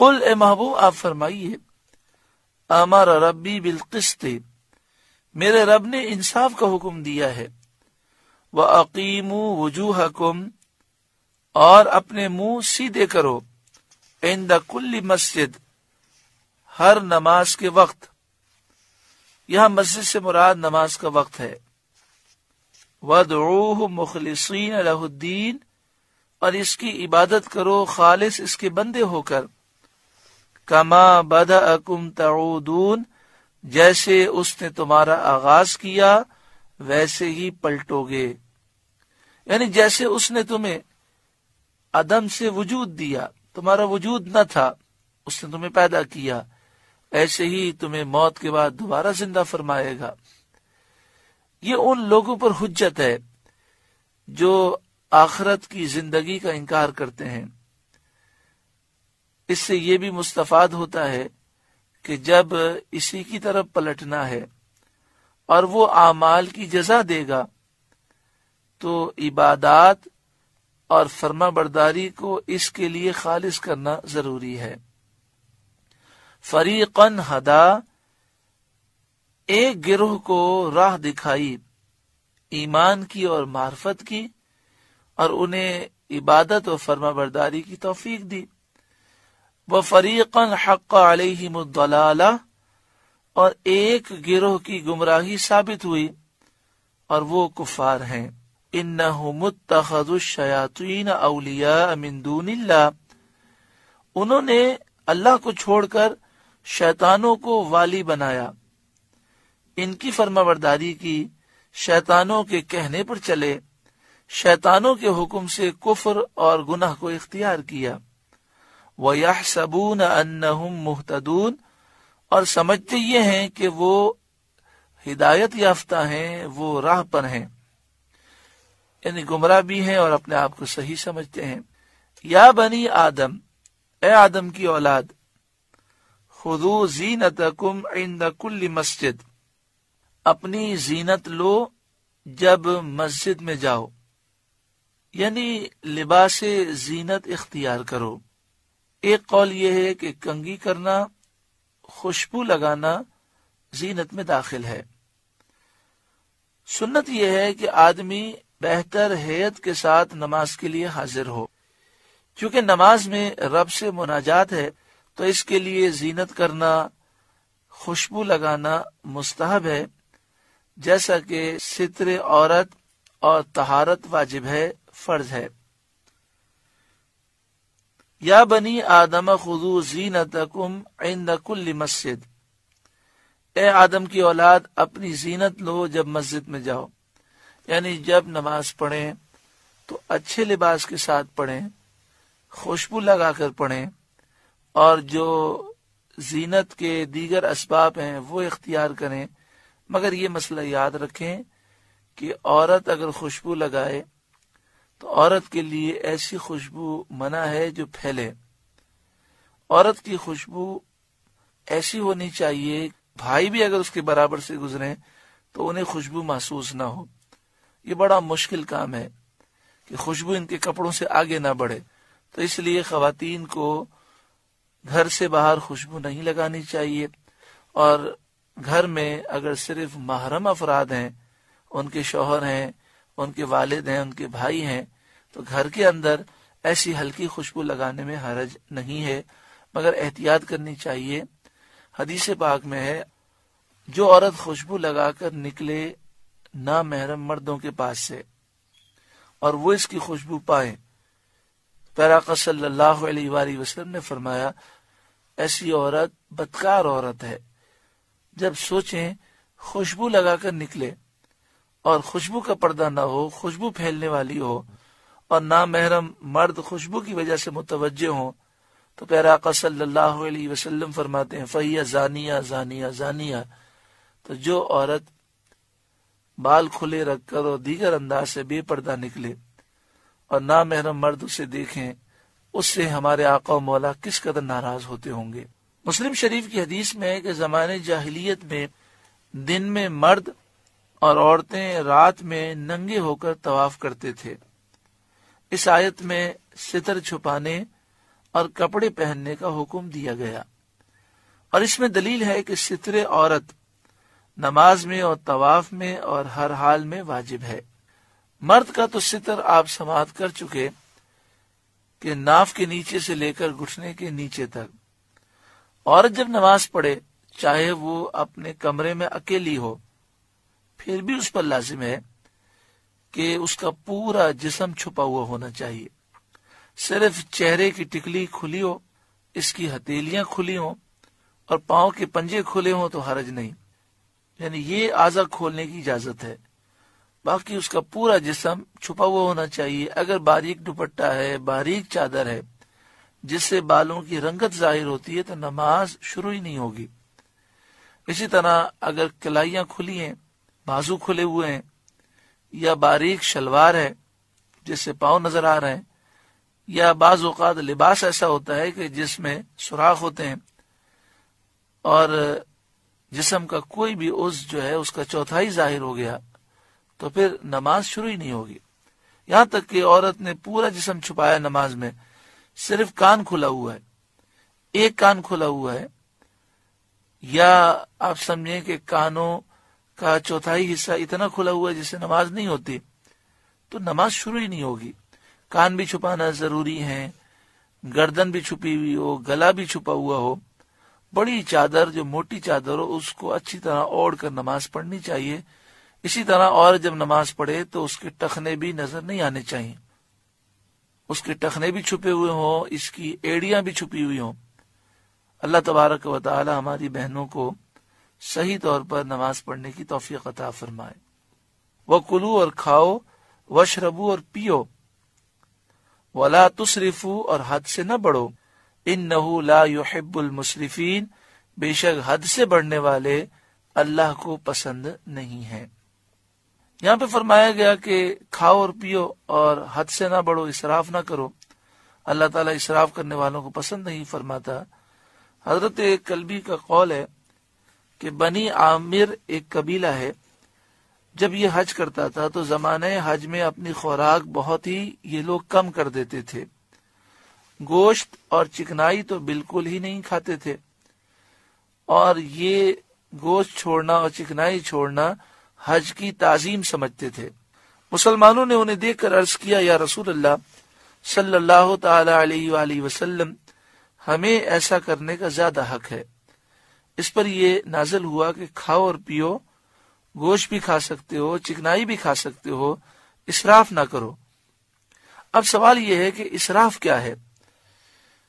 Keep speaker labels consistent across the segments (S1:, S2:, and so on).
S1: कुल ए महबूब आप फरमाइए अमर रबी बिलकस्त मेरे रब ने इंसाफ का हुक्म दिया है वह अकीम वजूहकुम और अपने मुंह सीधे करो इन द कुल्ली मस्जिद हर नमाज के वक्त यह मस्जिद से मुराद नमाज का वक्त है वदरूह मुखलसिन लहुद्दीन और इसकी इबादत करो खालिश इसके बंदे होकर कमा बद अकुम तऊदून जैसे उसने तुम्हारा आगाज किया वैसे ही पलटोगे यानी जैसे उसने तुम्हें अदम से वजूद दिया तुम्हारा वजूद न था उसने तुम्हें पैदा किया ऐसे ही तुम्हें मौत के बाद दोबारा जिंदा फरमाएगा ये उन लोगों पर हुज्जत है जो आखरत की जिंदगी का इनकार करते हैं इससे ये भी मुस्तफ़ाद होता है कि जब इसी की तरफ पलटना है और वो आमाल की जजा देगा तो इबादत और फर्मा बरदारी को इसके लिए खालिज करना जरूरी है फरीकन हदा एक गिरोह को राह दिखाई ईमान की और मार्फत की और उन्हें इबादत और फर्मा बरदारी की तोफीक दी वह फरीकन हक मुद्दला और एक गिरोह की गुमराही साबित हुई और वो कुफार हैं इन नतुशयातीन अलिया अमिंदून उन्होंने अल्लाह को छोड़कर शैतानों को वाली बनाया इनकी फर्माबरदारी की शैतानों के कहने पर चले शैतानों के हुक्म से कुफर और गुनाह को इख्तियार किया वह सबून अन्नहुम मुहतदून और समझते ये हैं कि वो हिदायत याफ्ता हैं वो राह पर हैं यानी गुमराह भी हैं और अपने आप को सही समझते हैं या बनी आदम ए आदम की औलाद खुदू जीनत कुल्ली मस्जिद अपनी जीनत लो जब मस्जिद में जाओ यानी लिबास जीनत इख्तियार करो एक कौल यह है कि कंगी करना खुशबू लगाना जीनत में दाखिल है सुन्नत यह है कि आदमी बेहतर हैत के साथ नमाज के लिए हाजिर हो क्योंकि नमाज में रब से मुनाजात है तो इसके लिए जीनत करना खुशबू लगाना मुस्तहब है जैसा कि सित्र औरत और तहारत वाजिब है फर्ज है या बनी आदम खुदू जीन तकुम कुल्ली मस्जिद ए आदम की औलाद अपनी जीनत लो जब मस्जिद में जाओ यानी जब नमाज पढ़े तो अच्छे लिबास के साथ पढ़े खुशबू लगाकर पढ़े और जो जीनत के दीगर इसबाब हैं वो इख्तियार करें मगर ये मसला याद रखें कि औरत अगर खुशबू लगाए तो औरत के लिए ऐसी खुशबू मना है जो फैले औरत की खुशबू ऐसी होनी चाहिए भाई भी अगर उसके बराबर से गुजरे तो उन्हें खुशबू महसूस ना हो ये बड़ा मुश्किल काम है कि खुशबू इनके कपड़ों से आगे ना बढ़े तो इसलिए खातन को घर से बाहर खुशबू नहीं लगानी चाहिए और घर में अगर सिर्फ महरम अफराद हैं उनके शोहर हैं उनके वालिद हैं उनके भाई हैं तो घर के अंदर ऐसी हल्की खुशबू लगाने में हरज नहीं है मगर एहतियात करनी चाहिए हदीसे पाक में है जो औरत खुशबू लगाकर निकले ना महरम मर्दों के पास से और वो इसकी खुशबू पाए पैराक सल्लल्लाहु वसल्लम ने फरमाया ऐसी औरत बदकार औरत है जब सोचें खुशबू लगाकर निकले और खुशबू का पर्दा ना हो खुशबू फैलने वाली हो और ना महरम मर्द खुशबू की वजह से मुतवजे हो तो प्यारा सल्लल्लाहु अलैहि वसल्लम फरमाते हैं फहिया जानिया जानिया जानिया तो जो औरत बाल खुले रखकर और दीगर अंदाज से बेपर्दा निकले और ना महरम मर्द उसे देखें उससे हमारे आका मौला किस कदर नाराज होते होंगे मुस्लिम शरीफ की हदीस में है कि जमाने जाहिलियत में दिन में मर्द और औरतें रात में नंगे होकर तवाफ करते थे इस आयत में सितर छुपाने और कपड़े पहनने का हुक्म दिया गया और इसमें दलील है कि सितर औरत नमाज में और तवाफ में और हर हाल में वाजिब है मर्द का तो सितर आप समाप्त कर चुके कि नाफ के नीचे से लेकर घुटने के नीचे तक औरत जब नमाज पढ़े चाहे वो अपने कमरे में अकेली हो फिर भी उस पर लाजिम है कि उसका पूरा जिसम छुपा हुआ होना चाहिए सिर्फ चेहरे की टिकली खुली हो इसकी हथेलियां खुली हो और पाओ के पंजे खुले हों तो हरज नहीं यानी ये आजा खोलने की इजाजत है बाकी उसका पूरा जिसम छुपा हुआ होना चाहिए अगर बारीक दुपट्टा है बारीक चादर है जिससे बालों की रंगत जाहिर होती है तो नमाज शुरू ही नहीं होगी इसी तरह अगर कलाइया खुली हैं बाजू खुले हुए हैं या बारीक शलवार है जिससे पाव नजर आ रहे हैं या बाज लिबास ऐसा होता है कि जिसमें सुराख होते हैं और जिसम का कोई भी उज जो है उसका चौथाई जाहिर हो गया तो फिर नमाज शुरू ही नहीं होगी यहां तक कि औरत ने पूरा जिसम छुपाया नमाज में सिर्फ कान खुला हुआ है एक कान खुला हुआ है या आप समझें कि कानों का चौथाई हिस्सा इतना खुला हुआ है जिससे नमाज नहीं होती तो नमाज शुरू ही नहीं होगी कान भी छुपाना जरूरी है गर्दन भी छुपी हुई हो गला भी छुपा हुआ हो बड़ी चादर जो मोटी चादर हो उसको अच्छी तरह ओढ़ कर नमाज पढ़नी चाहिए इसी तरह और जब नमाज पढ़े तो उसके टखने भी नजर नहीं आने चाहिए उसके टखने भी छुपे हुए हो इसकी एड़ियां भी छुपी हुई हो अल्लाह तबारक वाली हमारी बहनों को सही तौर पर नमाज पढ़ने की तोफ़ी अता फरमाए वह कुलू और खाओ व शरबू और पियो वला तुसरिफू और हद से न बढ़ो इन नहू ला युहबुल मुसरफीन बेशक हद से बढ़ने वाले अल्लाह को पसंद नहीं है यहाँ पे फरमाया गया कि खाओ और पियो और हद से ना बढ़ो इसराफ ना करो अल्लाह ताला इसराफ करने वालों को पसंद नहीं फरमाता हजरत कलबी का कौल है कि बनी आमिर एक कबीला है जब ये हज करता था तो जमाने हज में अपनी खुराक बहुत ही ये लोग कम कर देते थे गोश्त और चिकनाई तो बिल्कुल ही नहीं खाते थे और ये गोश्त छोड़ना और चिकनाई छोड़ना हज की ताजीम समझते थे मुसलमानों ने उन्हें देखकर अर्ज किया या रसूल अल्लाह सल्लल्लाहु अलैहि वसल्लम हमें ऐसा करने का ज्यादा हक है इस पर यह नाजल हुआ कि खाओ और पियो गोश्त भी खा सकते हो चिकनाई भी खा सकते हो इसराफ ना करो अब सवाल यह है कि इसराफ क्या है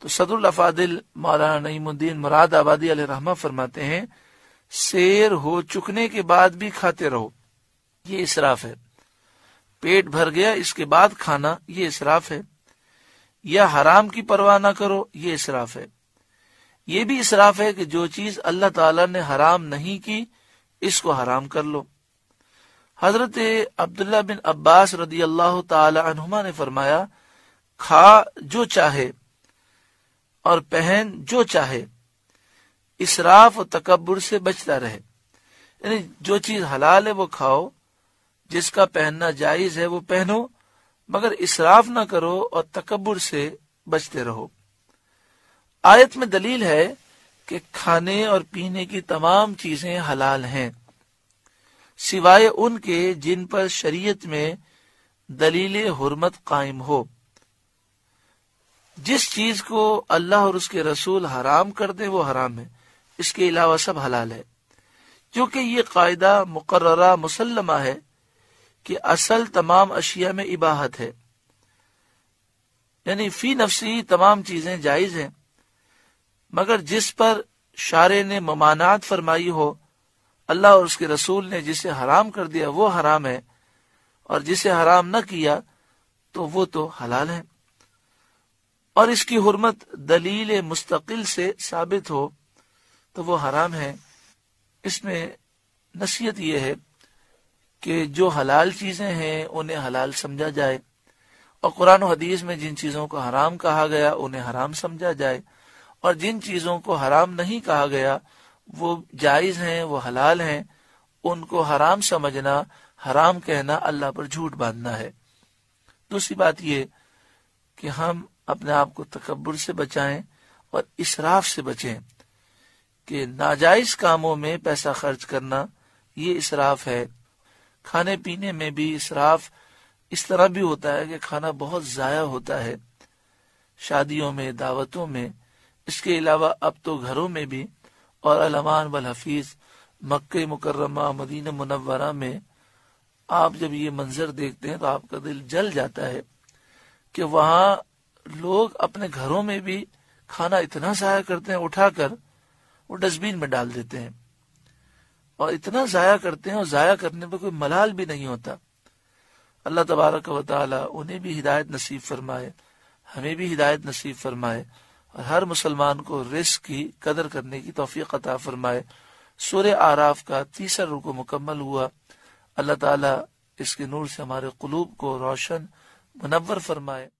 S1: तो सदुल अफादिल मौलाना नईमुद्दीन मुराद आबादी रहमा फरमाते हैं शेर हो चुकने के बाद भी खाते रहो ये इसराफ है पेट भर गया इसके बाद खाना ये इसराफ है या हराम की परवाह ना करो ये इसराफ है ये भी इसराफ है कि जो चीज अल्लाह ताला ने हराम नहीं की इसको हराम कर लो हजरत अब्दुल्ला बिन अब्बास रदी अल्लाह तुमा ने फरमाया खा जो चाहे और पहन जो चाहे इसराफ और तकबर से बचता रहे यानी जो चीज हलाल है वो खाओ जिसका पहनना जायज है वो पहनो मगर इसराफ ना करो और तकबर से बचते रहो आयत में दलील है कि खाने और पीने की तमाम चीजें हलाल हैं सिवाय उनके जिन पर शरीयत में दलील हरमत कायम हो जिस चीज को अल्लाह और उसके रसूल हराम कर दे वो हराम है इसके अलावा सब हलाल है क्योंकि ये कायदा मुकर मुसलमा है कि असल तमाम अशिया में इबाहत है यानी फी नफसी तमाम चीजें जायज हैं मगर जिस पर शारे ने ममानात फरमाई हो अल्लाह और उसके रसूल ने जिसे हराम कर दिया वो हराम है और जिसे हराम न किया तो वो तो हलाल है और इसकी हरमत दलील मुस्तकिल से साबित हो तो वो हराम है इसमें नसीहत यह है कि जो हलाल चीज़ें हैं उन्हें हलाल समझा जाए और कुरान हदीस में जिन चीज़ों को हराम कहा गया उन्हें हराम समझा जाए और जिन चीजों को हराम नहीं कहा गया वो जायज हैं वो हलाल हैं उनको हराम समझना हराम कहना अल्लाह पर झूठ बांधना है दूसरी बात यह कि हम अपने आप को तकबर से बचाएं और इसराफ से बचें कि नाजायज कामों में पैसा खर्च करना ये इसराफ है खाने पीने में भी इसराफ इस तरह भी होता है कि खाना बहुत जाया होता है शादियों में दावतों में इसके अलावा अब तो घरों में भी और अलमान बल हफीज मक्के मुकर्रमा मदीना मुनवरा में आप जब ये मंजर देखते हैं तो आपका दिल जल जाता है कि वहाँ लोग अपने घरों में भी खाना इतना जाया करते हैं उठाकर वो डस्टबिन में डाल देते हैं और इतना जाया करते हैं और जाया करने पर कोई मलाल भी नहीं होता अल्लाह तबारक वाली उन्हें भी हिदायत नसीब फरमाए हमें भी हिदायत नसीब फरमाए और हर मुसलमान को रिस्क की कदर करने की तोफीक अता फरमाए सुर आराफ का तीसरा रुको मुकम्मल हुआ अल्लाह ताला इसके नूर से हमारे कुलूब को रोशन मुनवर फरमाए